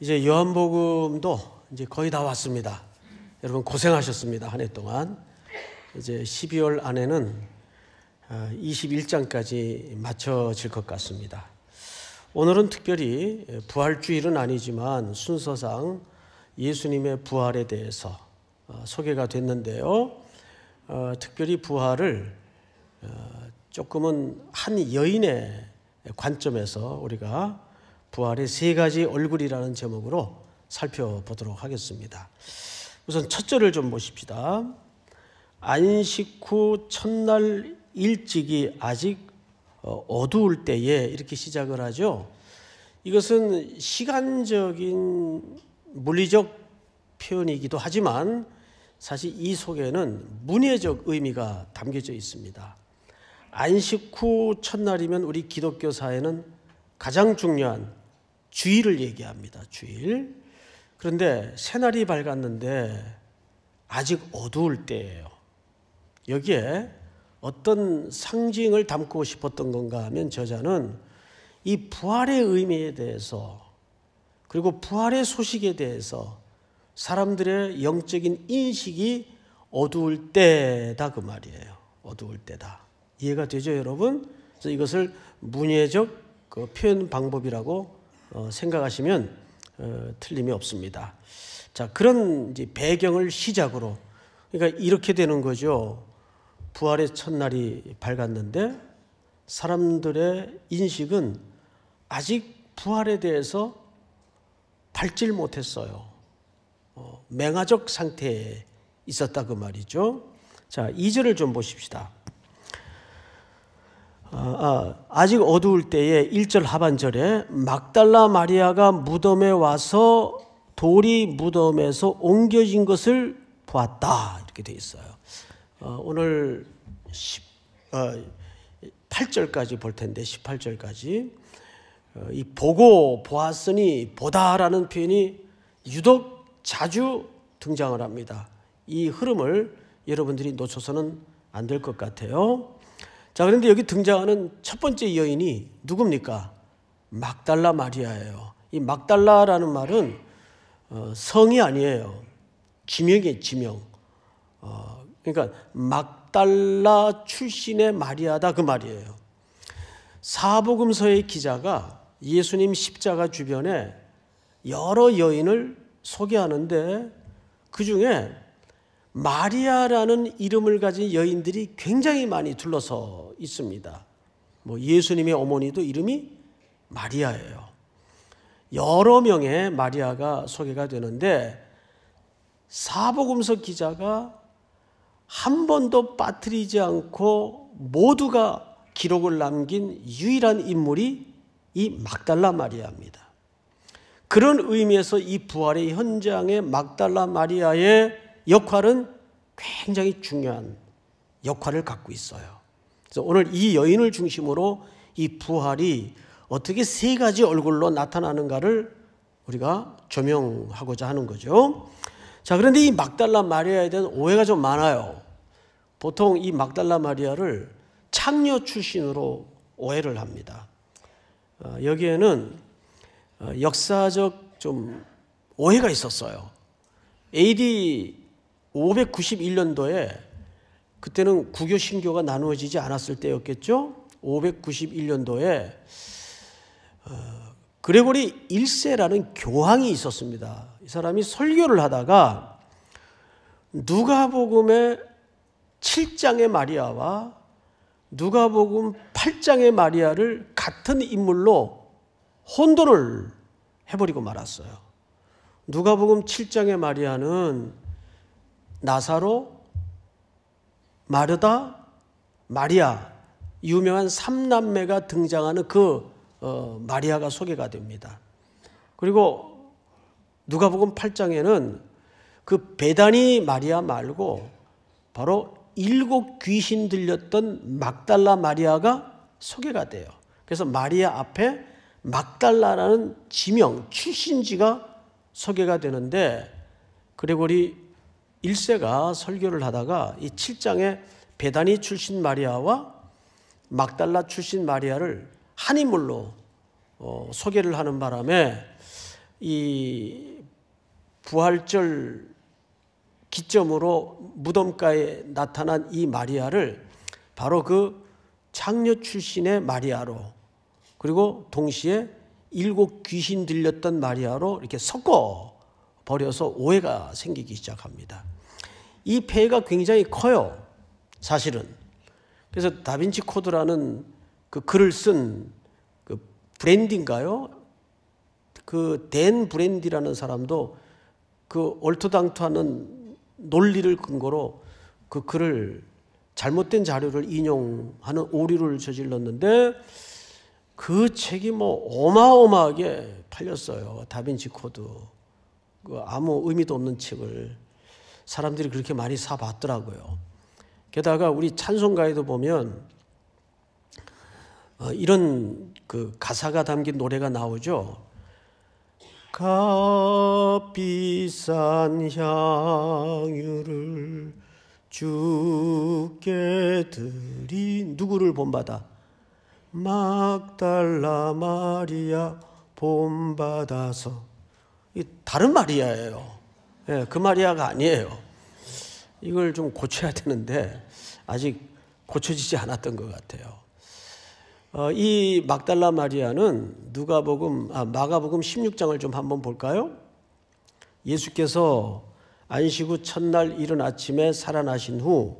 이제 요한복음도 이제 거의 다 왔습니다. 여러분 고생하셨습니다. 한 해 동안. 이제 12월 안에는 21장까지 아, 맞춰질 것 같습니다. 오늘은 특별히 예, 부활주일은 아니지만 순서상 예수님의 부활에 대해서 어, 소개가 됐는데요. 어, 특별히 부활을 어, 조금은 한 여인의 관점에서 우리가 부활의 세 가지 얼굴이라는 제목으로 살펴보도록 하겠습니다. 우선 첫 절을 좀 보십시다. 안식 후 첫날 일찍이 아직 어, 어두울 때에 이렇게 시작을 하죠. 이것은 시간적인 물리적 표현이기도 하지만 사실 이 속에는 문예적 의미가 담겨져 있습니다. 안식 후 첫날이면 우리 기독교 사회는 가장 중요한 주일을 얘기합니다. 주일. 그런데 새날이 밝았는데 아직 어두울 때예요. 여기에 어떤 상징을 담고 싶었던 건가 하면 저자는 이 부활의 의미에 대해서 그리고 부활의 소식에 대해서 사람들의 영적인 인식이 어두울 때다 그 말이에요. 어두울 때다. 이해가 되죠, 여러분? 그래서 이것을 문예적 그 표현 방법이라고 어, 생각하시면 어, 틀림이 없습니다. 자, 그런 이제 배경을 시작으로 그러니까 이렇게 되는 거죠. 부활의 첫날이 밝았는데 사람들의 인식은 아직 부활에 대해서 밝질 못했어요. 어, 맹아적 상태에 있었다 그 말이죠. 자, 2절을 좀 보십시다. 아, 아, 아직 어두울 때에 1절 하반절에 막달라 마리아가 무덤에 와서 돌이 무덤에서 옮겨진 것을 보았다. 이렇게 돼 있어요. 어, 오늘 10, 8절까지 어, 볼 텐데 18절까지 어, 이 보고 보았으니 보다라는 표현이 유독 자주 등장을 합니다. 이 흐름을 여러분들이 놓쳐서는 안 될 것 같아요. 자, 그런데 여기 등장하는 첫 번째 여인이 누굽니까? 막달라 마리아예요. 이 막달라라는 말은 어, 성이 아니에요. 지명이 지명. 어, 그러니까 막달라 출신의 마리아다 그 말이에요. 사복음서의 기자가 예수님 십자가 주변에 여러 여인을 소개하는데 그 중에 마리아라는 이름을 가진 여인들이 굉장히 많이 둘러서 있습니다. 뭐 예수님의 어머니도 이름이 마리아예요. 여러 명의 마리아가 소개가 되는데 사복음서 기자가 한 번도 빠뜨리지 않고 모두가 기록을 남긴 유일한 인물이 이 막달라 마리아입니다. 그런 의미에서 이 부활의 현장에 막달라 마리아의 역할은 굉장히 중요한 역할을 갖고 있어요. 그래서 오늘 이 여인을 중심으로 이 부활이 어떻게 세 가지 얼굴로 나타나는가를 우리가 조명하고자 하는 거죠. 자, 그런데 이 막달라 마리아에 대한 오해가 좀 많아요. 보통 이 막달라 마리아를 창녀 출신으로 오해를 합니다. 어, 여기에는 어, 역사적 좀 오해가 있었어요. AD 591년도에 그때는 구교 신교가 나누어지지 않았을 때였겠죠. 591년도에 어, 그레고리 1세라는 교황이 있었습니다. 이 사람이 설교를 하다가 누가복음의 7장의 마리아와 누가복음 8장의 마리아를 같은 인물로 혼돈을 해버리고 말았어요. 누가복음 7장의 마리아는 나사로, 마르다, 마리아 유명한 삼남매가 등장하는 그 어, 마리아가 소개가 됩니다. 그리고 누가복음 8장에는 그 베다니 마리아 말고 바로 일곱 귀신 들렸던 막달라 마리아가 소개가 돼요. 그래서 마리아 앞에 막달라라는 지명 출신지가 소개가 되는데 그레고리 1세가 설교를 하다가 이 7장에 베다니 출신 마리아와 막달라 출신 마리아를 한 인물로 어, 소개를 하는 바람에 이 부활절 기점으로 무덤가에 나타난 이 마리아를 바로 그 창녀 출신의 마리아로 그리고 동시에 일곱 귀신 들렸던 마리아로 이렇게 섞어 버려서 오해가 생기기 시작합니다. 이 폐해가 굉장히 커요. 사실은. 그래서 다빈치 코드라는 그 글을 쓴 그 브랜디인가요? 그 댄 브랜디라는 사람도 그 얼토당토하는 논리를 근거로 그 글을 잘못된 자료를 인용하는 오류를 저질렀는데 그 책이 뭐 어마어마하게 팔렸어요. 다빈치 코드. 그 아무 의미도 없는 책을 사람들이 그렇게 많이 사봤더라고요. 게다가 우리 찬송가에도 보면 어, 이런 그 가사가 담긴 노래가 나오죠. 값비싼 향유를 주께 드리 누구를 본받아 막달라 마리아 본받아서 다른 마리아예요. 예, 그 마리아가 아니에요. 이걸 좀 고쳐야 되는데 아직 고쳐지지 않았던 것 같아요. 어, 이 막달라 마리아는 누가복음 아, 마가복음 16장을 좀 한번 볼까요? 예수께서 안식 후 첫날 이른 아침에 살아나신 후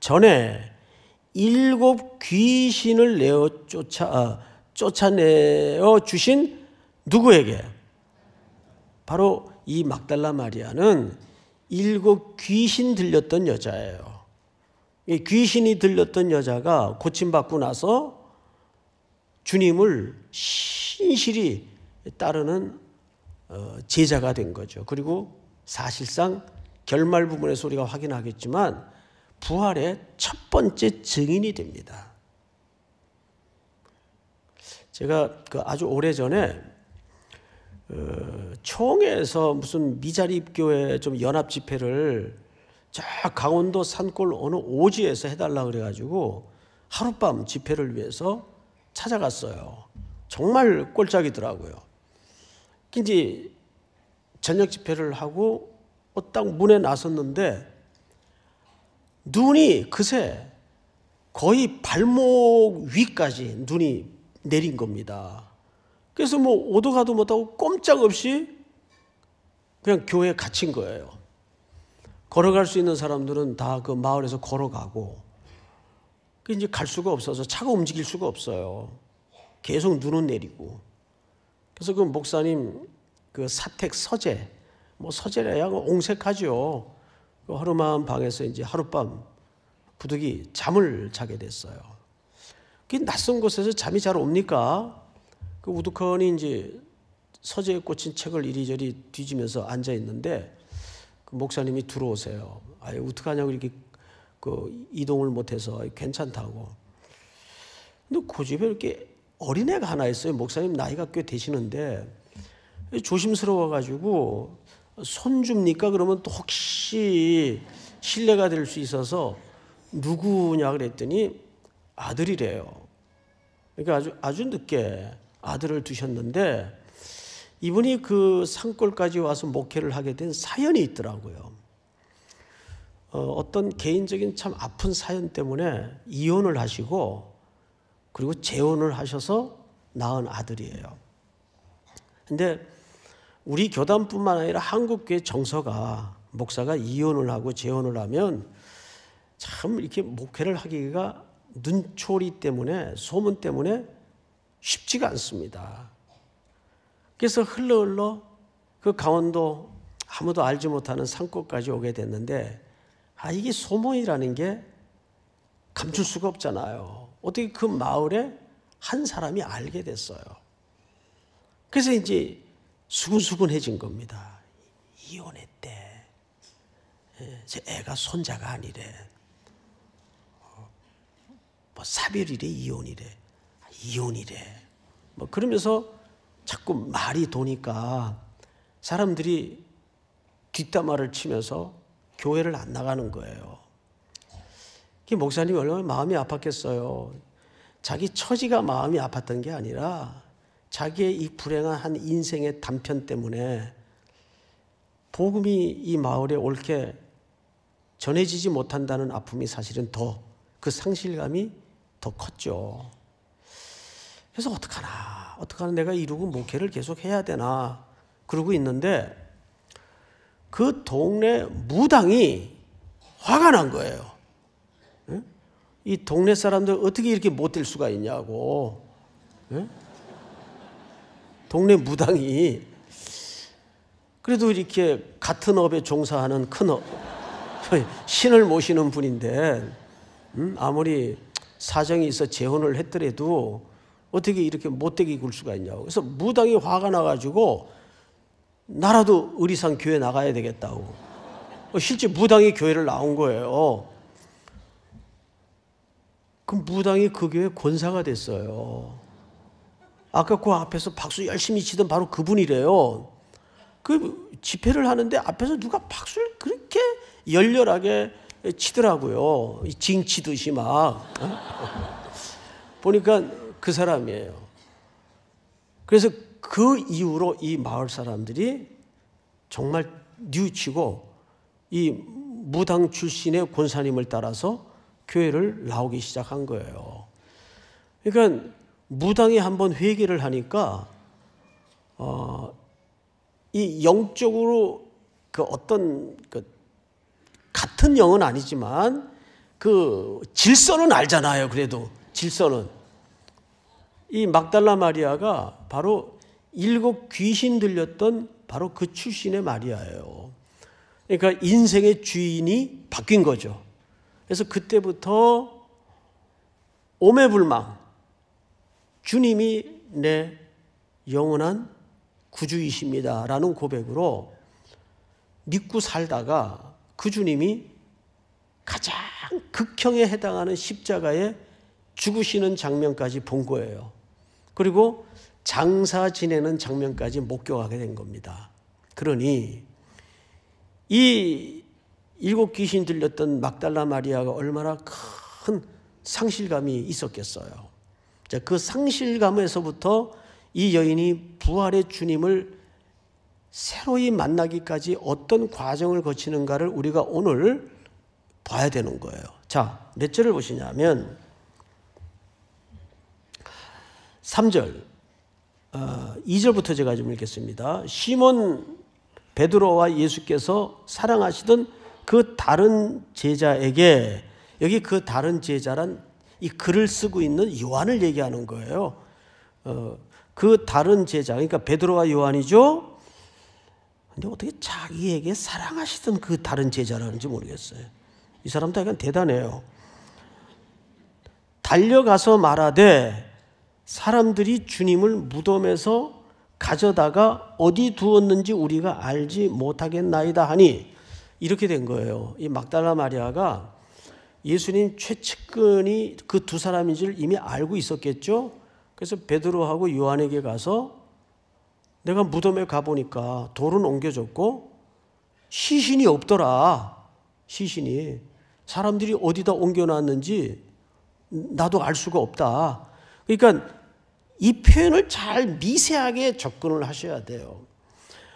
전에 일곱 귀신을 내어 쫓아 아, 쫓아내어 주신 누구에게 바로 이 막달라 마리아는 일곱 귀신 들렸던 여자예요. 귀신이 들렸던 여자가 고침받고 나서 주님을 신실히 따르는 어, 제자가 된 거죠. 그리고 사실상 결말 부분에서 리가 확인하겠지만 부활의 첫 번째 증인이 됩니다. 제가 그 아주 오래 전에 어, 총에서 무슨 미자립교회 좀 연합 집회를 쫙 강원도 산골 어느 오지에서 해달라 그래가지고 하룻밤 집회를 위해서 찾아갔어요. 정말 꼴짝이더라고요. 이제 저녁 집회를 하고 어, 딱 문에 나섰는데 눈이 그새 거의 발목 위까지 눈이 내린 겁니다. 그래서 뭐 오도 가도 못하고 꼼짝없이 그냥 교회에 갇힌 거예요. 걸어갈 수 있는 사람들은 다 그 마을에서 걸어가고 그 이제 갈 수가 없어서 차가 움직일 수가 없어요. 계속 눈은 내리고 그래서 그 목사님 그 사택 서재 뭐 서재래야 뭐 옹색하죠. 하루만 그 방에서 이제 하룻밤 부득이 잠을 자게 됐어요. 그 낯선 곳에서 잠이 잘 옵니까? 그 우두커니 이제 서재에 꽂힌 책을 이리저리 뒤지면서 앉아 있는데 그 목사님이 들어오세요. 아예 어떡하냐고 이렇게 그 이동을 못해서 괜찮다고. 근데 그 집에 이렇게 어린애가 하나 있어요. 목사님 나이가 꽤 되시는데 조심스러워가지고 손 줍니까? 그러면 또 혹시 신뢰가 될 수 있어서 누구냐 그랬더니 아들이래요. 그러니까 아주 아주 늦게 아들을 두셨는데 이분이 그 산골까지 와서 목회를 하게 된 사연이 있더라고요. 어, 떤 개인적인 참 아픈 사연 때문에 이혼을 하시고 그리고 재혼을 하셔서 낳은 아들이에요. 근데 우리 교단뿐만 아니라 한국교회 정서가 목사가 이혼을 하고 재혼을 하면 참 이렇게 목회를 하기가 눈초리 때문에 소문 때문에 쉽지가 않습니다. 그래서 흘러 흘러 그 강원도 아무도 알지 못하는 산골까지 오게 됐는데 아 이게 소문이라는게 감출 수가 없잖아요. 어떻게 그 마을에 한 사람이 알게 됐어요. 그래서 이제 수근수근해진 겁니다. 이혼했대. 제 예, 애가 손자가 아니래. 어, 뭐 사별이래 이혼이래. 이혼이래. 뭐 그러면서 자꾸 말이 도니까 사람들이 뒷담화를 치면서 교회를 안 나가는 거예요. 목사님 얼마나 마음이 아팠겠어요. 자기 처지가 마음이 아팠던 게 아니라 자기의 이 불행한 한 인생의 단편 때문에 복음이 이 마을에 옳게 전해지지 못한다는 아픔이 사실은 더 그 상실감이 더 컸죠. 그래서 어떡하나, 어떡하나 내가 이러고 목회를 계속 해야 되나 그러고 있는데 그 동네 무당이 화가 난 거예요. 이 동네 사람들 어떻게 이렇게 못 될 수가 있냐고. 동네 무당이 그래도 이렇게 같은 업에 종사하는 큰 업, 신을 모시는 분인데 아무리 사정이 있어 재혼을 했더라도 어떻게 이렇게 못되게 굴 수가 있냐고. 그래서 무당이 화가 나가지고 나라도 의리상 교회 나가야 되겠다고. 어, 실제 무당이 교회를 나온 거예요. 그 무당이 그 교회 권사가 됐어요. 아까 그 앞에서 박수 열심히 치던 바로 그분이래요. 그 집회를 하는데 앞에서 누가 박수를 그렇게 열렬하게 치더라고요. 징치듯이 막. 어? 보니까 그 사람이에요. 그래서 그 이후로 이 마을 사람들이 정말 뉘우치고 이 무당 출신의 권사님을 따라서 교회를 나오기 시작한 거예요. 그러니까 무당이 한번 회개를 하니까 어, 이 영적으로 그 어떤 그 같은 영은 아니지만 그 질서는 알잖아요. 그래도 질서는 이 막달라 마리아가 바로 일곱 귀신 들렸던 바로 그 출신의 마리아예요. 그러니까 인생의 주인이 바뀐 거죠. 그래서 그때부터 오매불망 주님이 내 영원한 구주이십니다라는 고백으로 믿고 살다가 그 주님이 가장 극형에 해당하는 십자가에 죽으시는 장면까지 본 거예요. 그리고 장사 지내는 장면까지 목격하게 된 겁니다. 그러니 이 일곱 귀신 들렸던 막달라 마리아가 얼마나 큰 상실감이 있었겠어요. 자, 그 상실감에서부터 이 여인이 부활의 주님을 새로이 만나기까지 어떤 과정을 거치는가를 우리가 오늘 봐야 되는 거예요. 자, 몇 절을 보시냐면 3절 어, 2절부터 제가 좀 읽겠습니다. 시몬 베드로와 예수께서 사랑하시던 그 다른 제자에게 여기 그 다른 제자란 이 글을 쓰고 있는 요한을 얘기하는 거예요. 어, 그 다른 제자 그러니까 베드로와 요한이죠. 근데 어떻게 자기에게 사랑하시던 그 다른 제자라는지 모르겠어요. 이 사람도 약간 대단해요. 달려가서 말하되 사람들이 주님을 무덤에서 가져다가 어디 두었는지 우리가 알지 못하겠나이다 하니 이렇게 된 거예요. 이 막달라 마리아가 예수님 최측근이 그 두 사람인 줄 이미 알고 있었겠죠. 그래서 베드로하고 요한에게 가서 내가 무덤에 가보니까 돌은 옮겨졌고 시신이 없더라. 시신이. 사람들이 어디다 옮겨놨는지 나도 알 수가 없다. 그러니까 이 표현을 잘 미세하게 접근을 하셔야 돼요.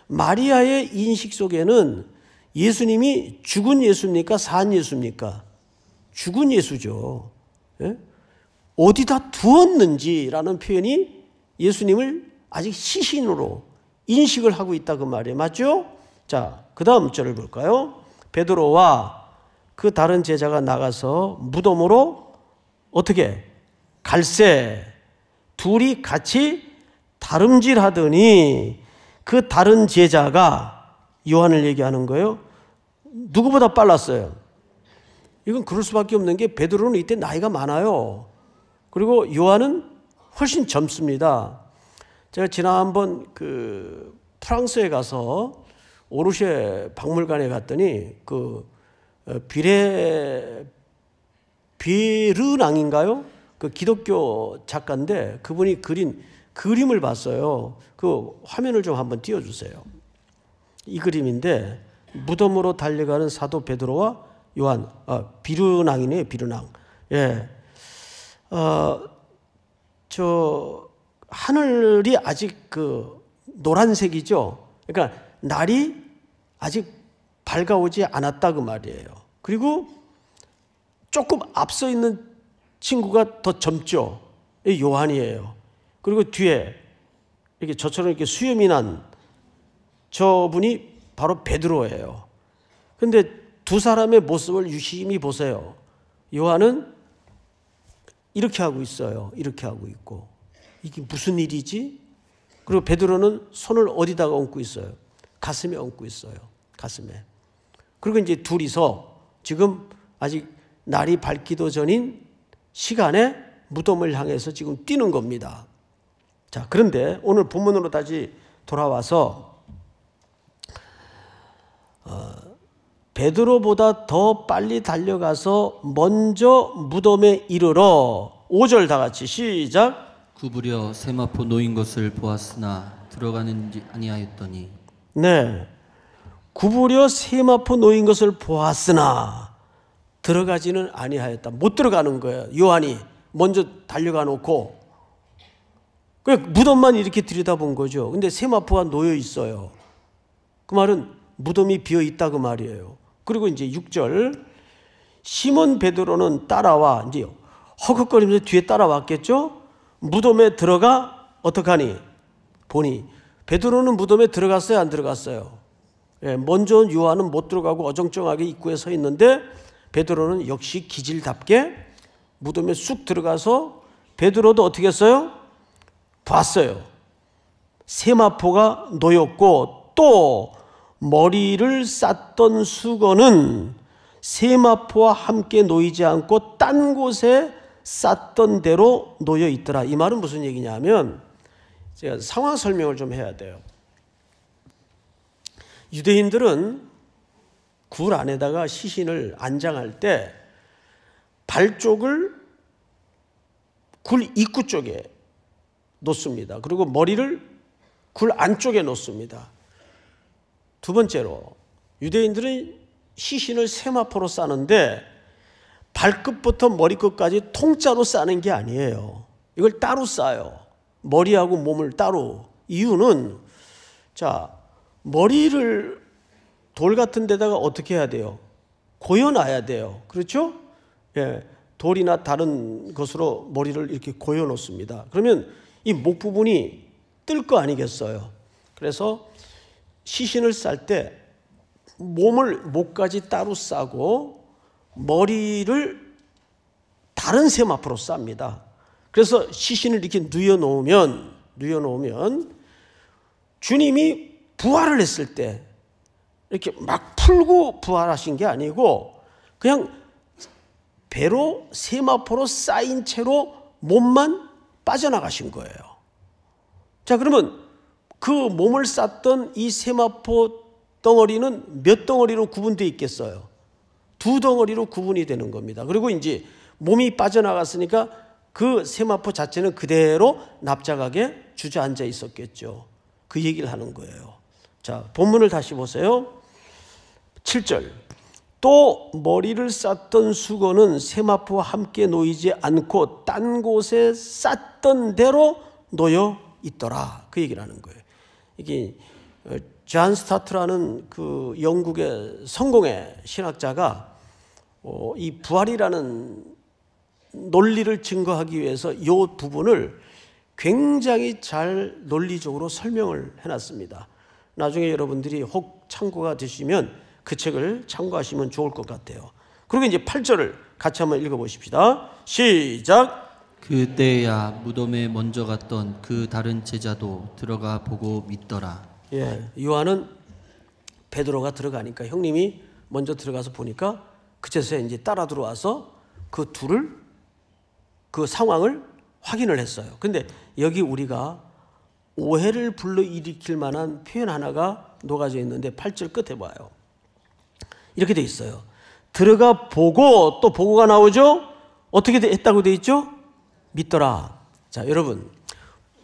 마리아의 인식 속에는 예수님이 죽은 예수입니까? 산 예수입니까? 죽은 예수죠. 예? 어디다 두었는지라는 표현이 예수님을 아직 시신으로 인식을 하고 있다 그 말이에요. 맞죠? 자, 그 다음 절을 볼까요? 베드로와 그 다른 제자가 나가서 무덤으로 어떻게 갈새 둘이 같이 다름질하더니 그 다른 제자가 요한을 얘기하는 거예요. 누구보다 빨랐어요. 이건 그럴 수밖에 없는 게 베드로는 이때 나이가 많아요. 그리고 요한은 훨씬 젊습니다. 제가 지난번 그 프랑스에 가서 오르쉐 박물관에 갔더니 그 어, 비레 비르낭인가요? 그 기독교 작가인데 그분이 그린 그림을 봤어요. 그 화면을 좀 한번 띄워주세요. 이 그림인데 무덤으로 달려가는 사도 베드로와 요한 아, 어, 비르낭이네비르낭 예. 어, 저 하늘이 아직 그 노란색이죠. 그러니까 날이 아직 밝아오지 않았다 그 말이에요. 그리고 조금 앞서 있는 친구가 더 젊죠. 요한이에요. 그리고 뒤에 이렇게 저처럼 이렇게 수염이 난 저분이 바로 베드로예요. 근데 두 사람의 모습을 유심히 보세요. 요한은 이렇게 하고 있어요. 이렇게 하고 있고. 이게 무슨 일이지? 그리고 베드로는 손을 어디다가 얹고 있어요? 가슴에 얹고 있어요. 가슴에. 그리고 이제 둘이서 지금 아직 날이 밝기도 전인 시간에 무덤을 향해서 지금 뛰는 겁니다. 자, 그런데 오늘 본문으로 다시 돌아와서 어, 베드로보다 더 빨리 달려가서 먼저 무덤에 이르러 5절 다 같이 시작 구부려 세마포 놓인 것을 보았으나 들어가는지 아니하였더니 네 구부려 세마포 놓인 것을 보았으나 들어가지는 아니하였다. 못 들어가는 거예요. 요한이 먼저 달려가 놓고 그 무덤만 이렇게 들여다본 거죠. 근데 세마포가 놓여 있어요. 그 말은 무덤이 비어 있다 그 말이에요. 그리고 이제 6절 시몬 베드로는 따라와 이제 허걱거리면서 뒤에 따라왔겠죠. 무덤에 들어가 어떡하니 보니 베드로는 무덤에 들어갔어요 안 들어갔어요. 예, 먼저 요한은 못 들어가고 어정쩡하게 입구에 서 있는데 베드로는 역시 기질답게 무덤에 쑥 들어가서 베드로도 어떻게 했어요? 봤어요. 세마포가 놓였고 또 머리를 쌌던 수건은 세마포와 함께 놓이지 않고 딴 곳에 쌌던 대로 놓여 있더라. 이 말은 무슨 얘기냐 하면 제가 상황 설명을 좀 해야 돼요. 유대인들은 굴 안에다가 시신을 안장할 때발 쪽을 굴 입구 쪽에 놓습니다. 그리고 머리를 굴 안쪽에 놓습니다. 두 번째로 유대인들은 시신을 세마포로 싸는데 발끝부터 머리끝까지 통짜로 싸는 게 아니에요. 이걸 따로 싸요. 머리하고 몸을 따로. 이유는 자 머리를 돌 같은 데다가 어떻게 해야 돼요? 고여놔야 돼요. 그렇죠? 예. 돌이나 다른 것으로 머리를 이렇게 고여놓습니다. 그러면 이 목 부분이 뜰 거 아니겠어요? 그래서 시신을 쌀 때 몸을 목까지 따로 싸고 머리를 다른 셈 앞으로 쌉니다. 그래서 시신을 이렇게 누여놓으면, 누여놓으면 주님이 부활을 했을 때 이렇게 막 풀고 부활하신 게 아니고 그냥 배로 세마포로 쌓인 채로 몸만 빠져나가신 거예요. 자, 그러면 그 몸을 쌌던 이 세마포 덩어리는 몇 덩어리로 구분되어 있겠어요? 두 덩어리로 구분이 되는 겁니다. 그리고 이제 몸이 빠져나갔으니까 그 세마포 자체는 그대로 납작하게 주저앉아 있었겠죠. 그 얘기를 하는 거예요. 자, 본문을 다시 보세요. 7절 또 머리를 쌌던 수건은 세마포와 함께 놓이지 않고 딴 곳에 쌌던 대로 놓여 있더라 그 얘기를 하는 거예요 이게 어, 존 스타트라는 그 영국의 성공의 신학자가 어, 이 부활이라는 논리를 증거하기 위해서 이 부분을 굉장히 잘 논리적으로 설명을 해놨습니다. 나중에 여러분들이 혹 참고가 되시면 그 책을 참고하시면 좋을 것 같아요. 그리고 이제 8절을 같이 한번 읽어보십시다. 시작. 그때야 무덤에 먼저 갔던 그 다른 제자도 들어가 보고 믿더라. 예, 요한은 베드로가 들어가니까 형님이 먼저 들어가서 보니까 그제서야 이제 따라 들어와서 그 둘을 그 상황을 확인을 했어요. 근데 여기 우리가 오해를 불러일으킬 만한 표현 하나가 녹아져 있는데 8절 끝에 봐요. 이렇게 돼 있어요. 들어가 보고 또 보고가 나오죠? 어떻게 했다고 돼 있죠? 믿더라. 자, 여러분.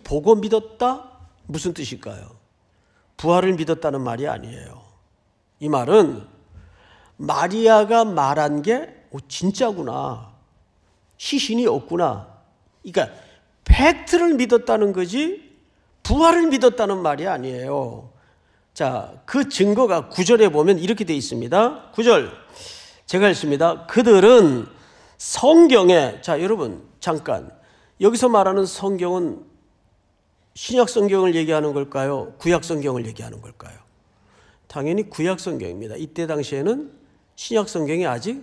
보고 믿었다? 무슨 뜻일까요? 부활을 믿었다는 말이 아니에요. 이 말은 마리아가 말한 게 오, 진짜구나. 시신이 없구나. 그러니까 팩트를 믿었다는 거지 부활을 믿었다는 말이 아니에요. 자, 그 증거가 구절에 보면 이렇게 되어 있습니다. 구절 제가 읽습니다. 그들은 성경에 자, 여러분 잠깐 여기서 말하는 성경은 신약 성경을 얘기하는 걸까요? 구약 성경을 얘기하는 걸까요? 당연히 구약 성경입니다. 이때 당시에는 신약 성경이 아직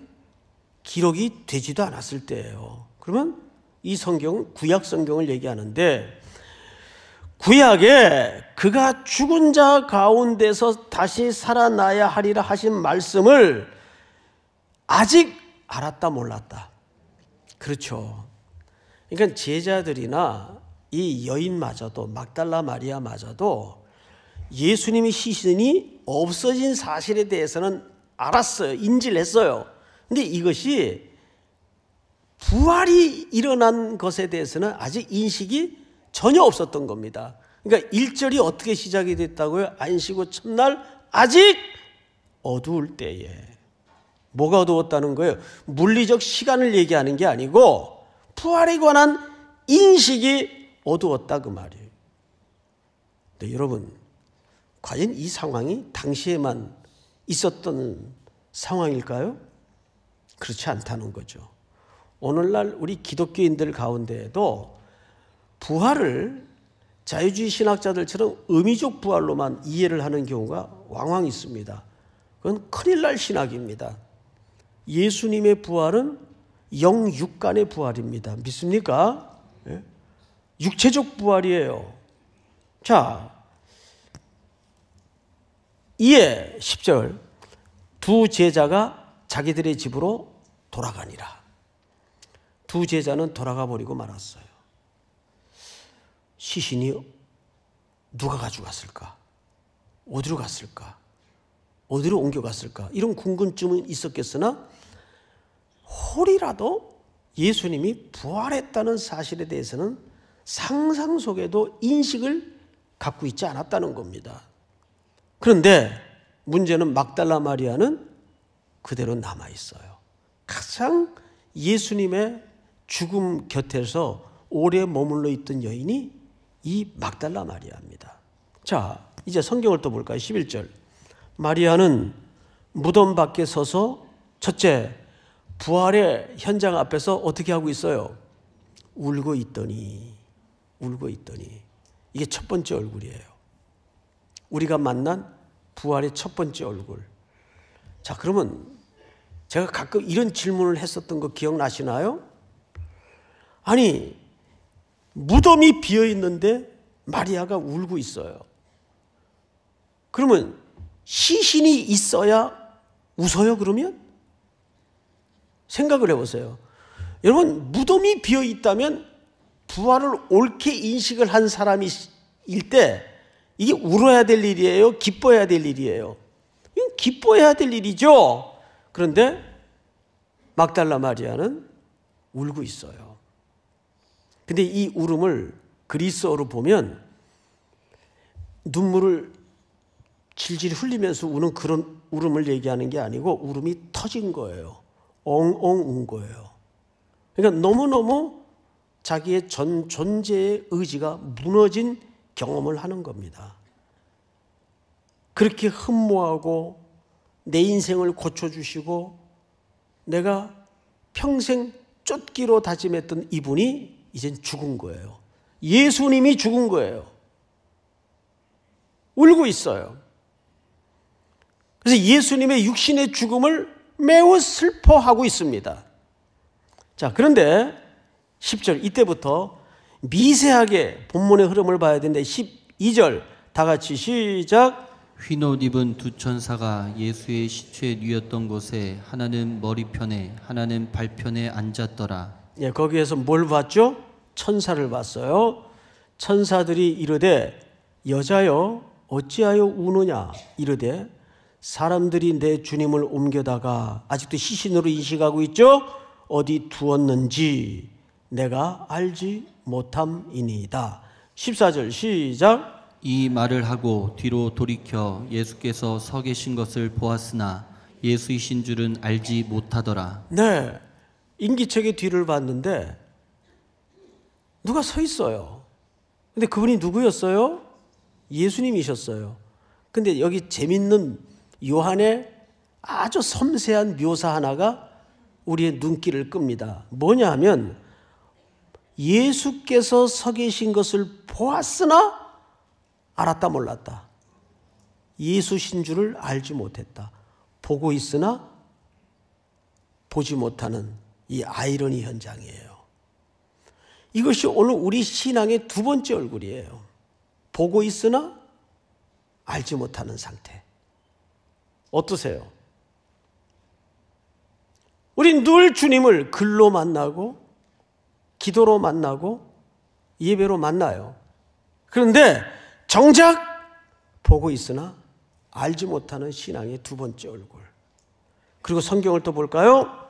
기록이 되지도 않았을 때예요. 그러면 이 성경은 구약 성경을 얘기하는데 구약에 그가 죽은 자 가운데서 다시 살아나야 하리라 하신 말씀을 아직 알았다 몰랐다. 그렇죠. 그러니까 제자들이나 이 여인마저도 막달라 마리아마저도 예수님의 시신이 없어진 사실에 대해서는 알았어요. 인지를 했어요. 근데 이것이 부활이 일어난 것에 대해서는 아직 인식이 전혀 없었던 겁니다. 그러니까 1절이 어떻게 시작이 됐다고요? 안식고 첫날 아직 어두울 때에 뭐가 어두웠다는 거예요? 물리적 시간을 얘기하는 게 아니고 부활에 관한 인식이 어두웠다 그 말이에요. 네, 여러분 과연 이 상황이 당시에만 있었던 상황일까요? 그렇지 않다는 거죠. 오늘날 우리 기독교인들 가운데에도 부활을 자유주의 신학자들처럼 의미적 부활로만 이해를 하는 경우가 왕왕 있습니다. 그건 큰일 날 신학입니다. 예수님의 부활은 영육간의 부활입니다. 믿습니까? 예? 육체적 부활이에요. 자, 이에 10절 두 제자가 자기들의 집으로 돌아가니라. 두 제자는 돌아가 버리고 말았어요. 시신이 누가 가져갔을까? 어디로 갔을까? 어디로 옮겨갔을까? 이런 궁금증은 있었겠으나 홀이라도 예수님이 부활했다는 사실에 대해서는 상상 속에도 인식을 갖고 있지 않았다는 겁니다. 그런데 문제는 막달라 마리아는 그대로 남아 있어요. 가장 예수님의 죽음 곁에서 오래 머물러 있던 여인이 이 막달라 마리아입니다. 자, 이제 성경을 또 볼까요? 11절. 마리아는 무덤 밖에 서서 첫째 부활의 현장 앞에서 어떻게 하고 있어요? 울고 있더니 울고 있더니 이게 첫 번째 얼굴이에요. 우리가 만난 부활의 첫 번째 얼굴. 자, 그러면 제가 가끔 이런 질문을 했었던 거 기억나시나요? 아니, 무덤이 비어 있는데 마리아가 울고 있어요. 그러면 시신이 있어야 웃어요, 그러면? 생각을 해보세요. 여러분, 무덤이 비어 있다면 부활을 옳게 인식을 한 사람일 때 이게 울어야 될 일이에요? 기뻐해야 될 일이에요? 기뻐해야 될 일이죠. 그런데 막달라 마리아는 울고 있어요. 근데 이 울음을 그리스어로 보면 눈물을 질질 흘리면서 우는 그런 울음을 얘기하는 게 아니고 울음이 터진 거예요. 엉엉 운 거예요. 그러니까 너무너무 자기의 전 존재의 의지가 무너진 경험을 하는 겁니다. 그렇게 흠모하고 내 인생을 고쳐주시고 내가 평생 쫓기로 다짐했던 이분이 이젠 죽은 거예요. 예수님이 죽은 거예요. 울고 있어요. 그래서 예수님의 육신의 죽음을 매우 슬퍼하고 있습니다. 자, 그런데 10절 이때부터 미세하게 본문의 흐름을 봐야 되는데 12절 다 같이 시작 흰옷 입은 두 천사가 예수의 시체에 누였던 곳에 하나는 머리편에 하나는 발편에 앉았더라 예, 거기에서 뭘 봤죠? 천사를 봤어요. 천사들이 이르되 여자여 어찌하여 우느냐 이르되 사람들이 내 주님을 옮겨다가 아직도 시신으로 인식하고 있죠. 어디 두었는지 내가 알지 못함이니이다. 14절 시작 이 말을 하고 뒤로 돌이켜 예수께서 서 계신 것을 보았으나 예수이신 줄은 알지 못하더라. 네. 인기척의 뒤를 봤는데 누가 서 있어요. 근데 그분이 누구였어요? 예수님이셨어요. 근데 여기 재밌는 요한의 아주 섬세한 묘사 하나가 우리의 눈길을 끕니다. 뭐냐 하면 예수께서 서 계신 것을 보았으나 알았다 몰랐다. 예수신 줄을 알지 못했다. 보고 있으나 보지 못하는 이 아이러니 현장이에요. 이것이 오늘 우리 신앙의 두 번째 얼굴이에요. 보고 있으나 알지 못하는 상태. 어떠세요? 우린 늘 주님을 글로 만나고 기도로 만나고 예배로 만나요. 그런데 정작 보고 있으나 알지 못하는 신앙의 두 번째 얼굴. 그리고 성경을 또 볼까요?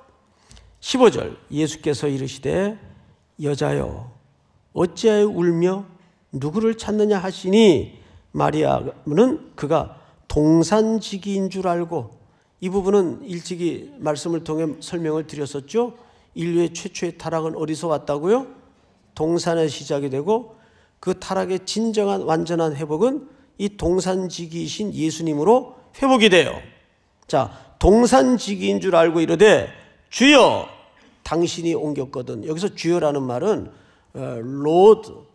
15절 예수께서 이르시되 여자여 어찌하여 울며 누구를 찾느냐 하시니 마리아는 그가 동산지기인 줄 알고 이 부분은 일찍이 말씀을 통해 설명을 드렸었죠. 인류의 최초의 타락은 어디서 왔다고요? 동산에 시작이 되고 그 타락의 진정한 완전한 회복은 이 동산지기이신 예수님으로 회복이 돼요. 자, 동산지기인 줄 알고 이르되 주여 당신이 옮겼거든. 여기서 주여라는 말은 로드 어,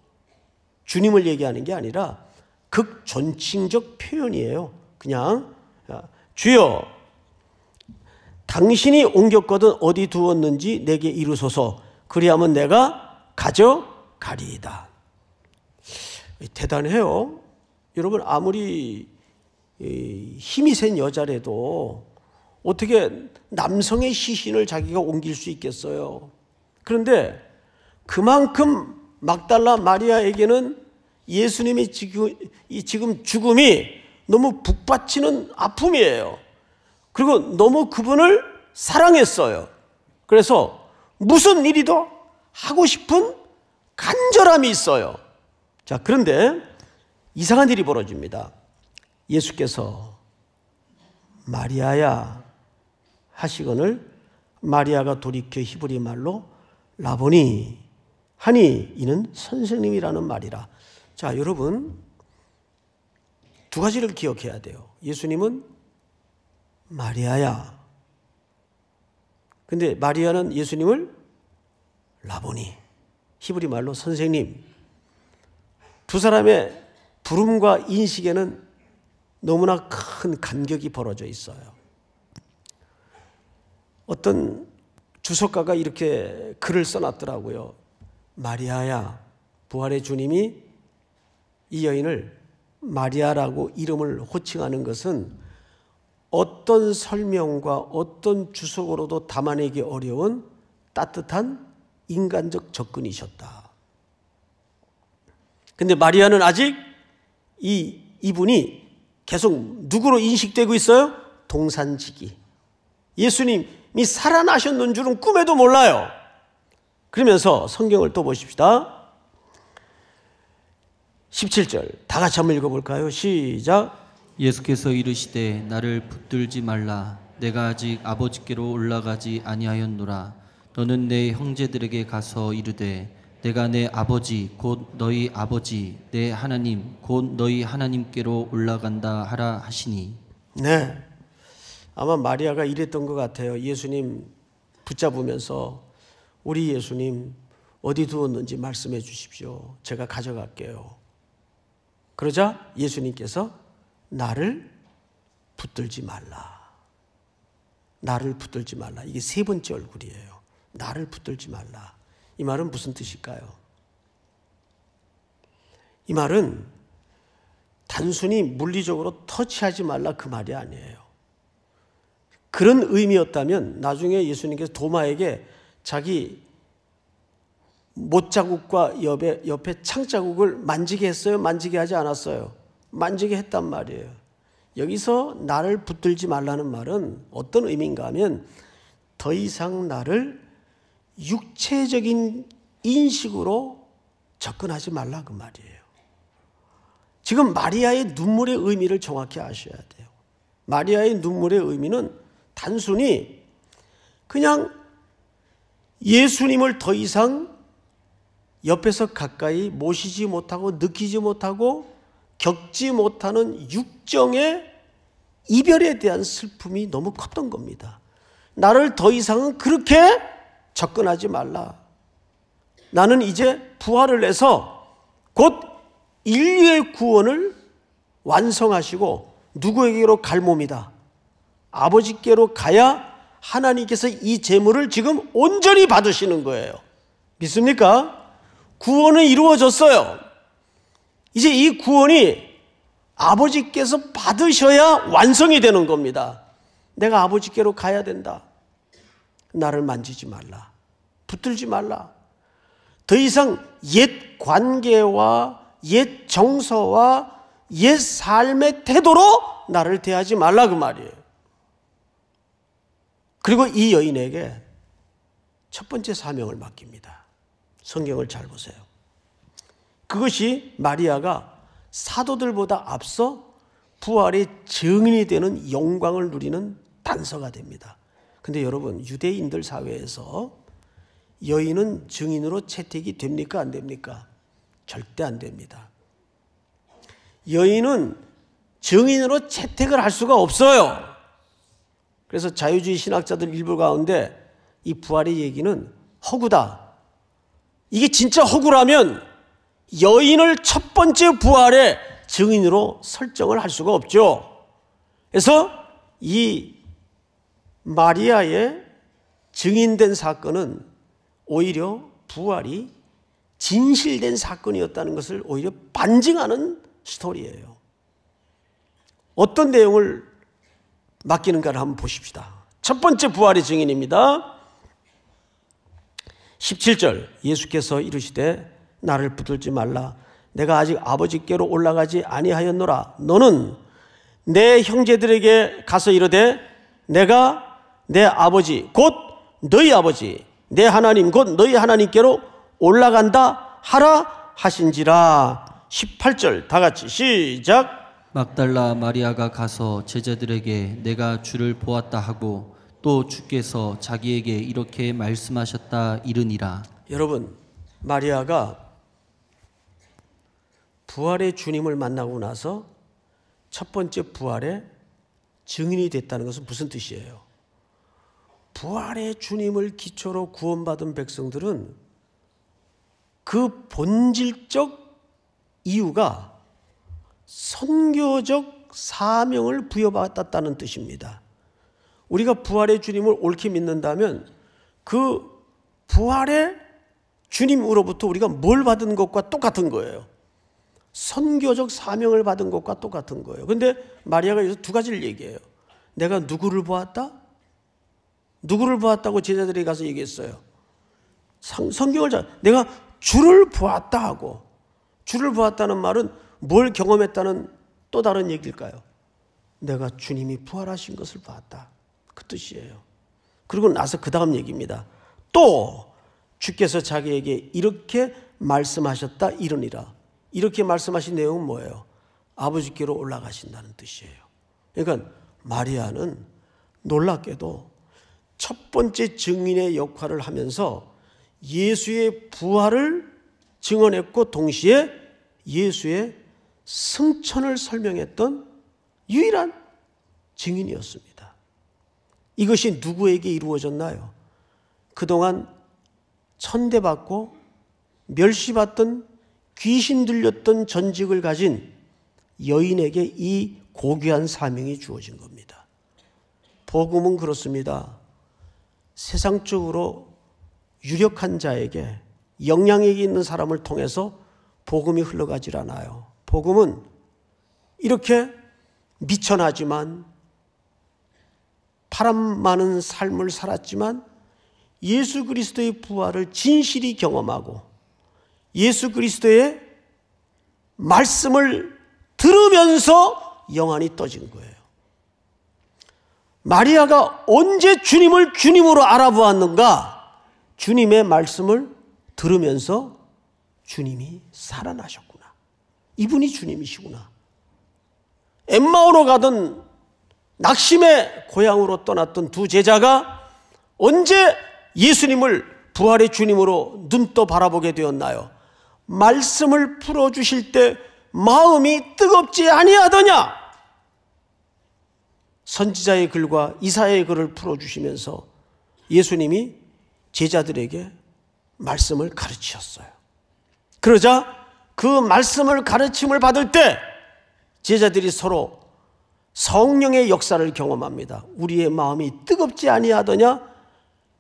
주님을 얘기하는 게 아니라 극존칭적 표현이에요. 그냥 어, 주여 당신이 옮겼거든 어디 두었는지 내게 이루소서 그리하면 내가 가져가리이다. 대단해요. 여러분 아무리 힘이 센 여자라도 어떻게 남성의 시신을 자기가 옮길 수 있겠어요. 그런데 그만큼 막달라 마리아에게는 예수님이 지금 죽음이 너무 북받치는 아픔이에요. 그리고 너무 그분을 사랑했어요. 그래서 무슨 일이도 하고 싶은 간절함이 있어요. 자, 그런데 이상한 일이 벌어집니다. 예수께서 마리아야 하시거늘 마리아가 돌이켜 히브리 말로 라보니 하니 이는 선생님이라는 말이라. 자, 여러분 두 가지를 기억해야 돼요. 예수님은 마리아야. 근데 마리아는 예수님을 라보니 히브리 말로 선생님 두 사람의 부름과 인식에는 너무나 큰 간격이 벌어져 있어요. 어떤 주석가가 이렇게 글을 써놨더라고요. 마리아야, 부활의 주님이 이 여인을 마리아라고 이름을 호칭하는 것은 어떤 설명과 어떤 주석으로도 담아내기 어려운 따뜻한 인간적 접근이셨다. 근데 마리아는 아직 이 이분이 계속 누구로 인식되고 있어요? 동산지기. 예수님 이 살아나셨는 줄은 꿈에도 몰라요. 그러면서 성경을 또 보십시다. 17절 다 같이 한번 읽어볼까요? 시작 예수께서 이르시되 나를 붙들지 말라 내가 아직 아버지께로 올라가지 아니하였노라 너는 내 형제들에게 가서 이르되 내가 내 아버지 곧 너희 아버지 내 하나님 곧 너희 하나님께로 올라간다 하라 하시니 네 아마 마리아가 이랬던 것 같아요. 예수님 붙잡으면서 우리 예수님 어디 두었는지 말씀해 주십시오. 제가 가져갈게요. 그러자 예수님께서 나를 붙들지 말라. 나를 붙들지 말라. 이게 세 번째 얼굴이에요. 나를 붙들지 말라. 이 말은 무슨 뜻일까요? 이 말은 단순히 물리적으로 터치하지 말라 그 말이 아니에요. 그런 의미였다면 나중에 예수님께서 도마에게 자기 못자국과 옆에, 옆에 창자국을 만지게 했어요? 만지게 하지 않았어요? 만지게 했단 말이에요. 여기서 나를 붙들지 말라는 말은 어떤 의미인가 하면 더 이상 나를 육체적인 인식으로 접근하지 말라 그 말이에요. 지금 마리아의 눈물의 의미를 정확히 아셔야 돼요. 마리아의 눈물의 의미는 단순히 그냥 예수님을 더 이상 옆에서 가까이 모시지 못하고 느끼지 못하고 겪지 못하는 육정의 이별에 대한 슬픔이 너무 컸던 겁니다. 나를 더 이상은 그렇게 접근하지 말라. 나는 이제 부활을 해서 곧 인류의 구원을 완성하시고 누구에게로 갈 몸이다. 아버지께로 가야 하나님께서 이 재물을 지금 온전히 받으시는 거예요. 믿습니까? 구원은 이루어졌어요. 이제 이 구원이 아버지께서 받으셔야 완성이 되는 겁니다. 내가 아버지께로 가야 된다. 나를 만지지 말라. 붙들지 말라. 더 이상 옛 관계와 옛 정서와 옛 삶의 태도로 나를 대하지 말라 그 말이에요. 그리고 이 여인에게 첫 번째 사명을 맡깁니다. 성경을 잘 보세요. 그것이 마리아가 사도들보다 앞서 부활의 증인이 되는 영광을 누리는 단서가 됩니다. 근데 여러분, 유대인들 사회에서 여인은 증인으로 채택이 됩니까? 안 됩니까? 절대 안 됩니다. 여인은 증인으로 채택을 할 수가 없어요. 그래서 자유주의 신학자들 일부 가운데 이 부활의 얘기는 허구다. 이게 진짜 허구라면 여인을 첫 번째 부활의 증인으로 설정을 할 수가 없죠. 그래서 이 마리아의 증인된 사건은 오히려 부활이 진실된 사건이었다는 것을 오히려 반증하는 스토리예요. 어떤 내용을 맡기는가를 한번 보십시다. 첫 번째 부활의 증인입니다. 17절 예수께서 이르시되 나를 붙들지 말라 내가 아직 아버지께로 올라가지 아니하였노라 너는 내 형제들에게 가서 이르되 내가 내 아버지 곧 너희 아버지 내 하나님 곧 너희 하나님께로 올라간다 하라 하신지라 18절 다 같이 시작 막달라 마리아가 가서 제자들에게 내가 주를 보았다 하고 또 주께서 자기에게 이렇게 말씀하셨다 이르니라. 여러분, 마리아가 부활의 주님을 만나고 나서 첫 번째 부활의 증인이 됐다는 것은 무슨 뜻이에요? 부활의 주님을 기초로 구원받은 백성들은 그 본질적 이유가 선교적 사명을 부여받았다는 뜻입니다. 우리가 부활의 주님을 옳게 믿는다면 그 부활의 주님으로부터 우리가 뭘 받은 것과 똑같은 거예요. 선교적 사명을 받은 것과 똑같은 거예요. 근데 마리아가 여기서 두 가지를 얘기해요. 내가 누구를 보았다? 누구를 보았다고 제자들이 가서 얘기했어요. 성, 경을 잘, 내가 주를 보았다 하고, 주를 보았다는 말은 뭘 경험했다는 또 다른 얘기일까요? 내가 주님이 부활하신 것을 봤다. 그 뜻이에요. 그리고 나서 그 다음 얘기입니다. 또 주께서 자기에게 이렇게 말씀하셨다 이러니라. 이렇게 말씀하신 내용은 뭐예요? 아버지께로 올라가신다는 뜻이에요. 그러니까 마리아는 놀랍게도 첫 번째 증인의 역할을 하면서 예수의 부활을 증언했고 동시에 예수의 승천을 설명했던 유일한 증인이었습니다. 이것이 누구에게 이루어졌나요? 그동안 천대받고 멸시받던 귀신 들렸던 전직을 가진 여인에게 이 고귀한 사명이 주어진 겁니다. 복음은 그렇습니다. 세상적으로 유력한 자에게 영향이 있는 사람을 통해서 복음이 흘러가질 않아요. 복음은 이렇게 미천하지만 바람 많은 삶을 살았지만 예수 그리스도의 부활을 진실히 경험하고 예수 그리스도의 말씀을 들으면서 영안이 떠진 거예요. 마리아가 언제 주님을 주님으로 알아보았는가? 주님의 말씀을 들으면서 주님이 살아나셨고 이분이 주님이시구나. 엠마오로 가던 낙심의 고향으로 떠났던 두 제자가 언제 예수님을 부활의 주님으로 눈떠 바라보게 되었나요? 말씀을 풀어 주실 때 마음이 뜨겁지 아니하더냐? 선지자의 글과 이사의 글을 풀어 주시면서 예수님이 제자들에게 말씀을 가르치셨어요. 그러자 그 말씀을 가르침을 받을 때 제자들이 서로 성령의 역사를 경험합니다. 우리의 마음이 뜨겁지 아니하더냐?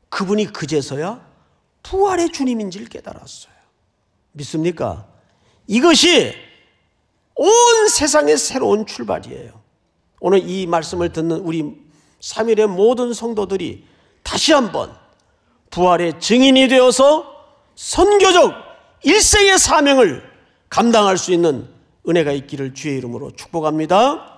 그분이 그제서야 부활의 주님인지를 깨달았어요. 믿습니까? 이것이 온 세상의 새로운 출발이에요. 오늘 이 말씀을 듣는 우리 3일의 모든 성도들이 다시 한번 부활의 증인이 되어서 선교적 일생의 사명을 감당할 수 있는 은혜가 있기를 주의 이름으로 축복합니다.